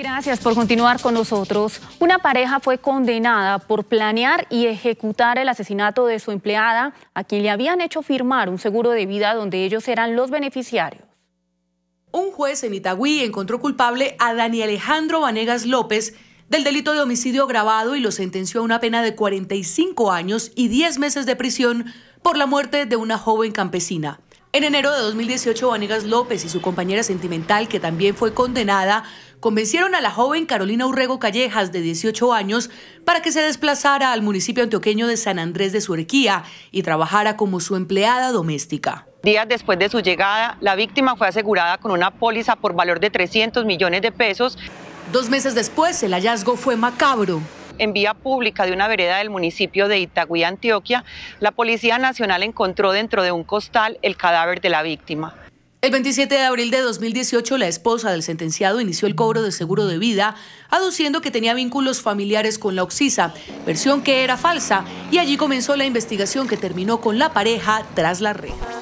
Gracias por continuar con nosotros. Una pareja fue condenada por planear y ejecutar el asesinato de su empleada, a quien le habían hecho firmar un seguro de vida donde ellos eran los beneficiarios. Un juez en Itagüí encontró culpable a Dani Alejandro Vanegas López del delito de homicidio grabado y lo sentenció a una pena de 45 años y 10 meses de prisión por la muerte de una joven campesina. En enero de 2018, Vanegas López y su compañera sentimental, que también fue condenada, convencieron a la joven Carolina Urrego Callejas, de 18 años, para que se desplazara al municipio antioqueño de San Andrés de Suerquía y trabajara como su empleada doméstica. Días después de su llegada, la víctima fue asegurada con una póliza por valor de 300 millones de pesos. Dos meses después, el hallazgo fue macabro en vía pública de una vereda del municipio de Itagüí, Antioquia, la Policía Nacional encontró dentro de un costal el cadáver de la víctima. El 27 de abril de 2018, la esposa del sentenciado inició el cobro de seguro de vida, aduciendo que tenía vínculos familiares con la Oxisa, versión que era falsa, y allí comenzó la investigación que terminó con la pareja tras la reja.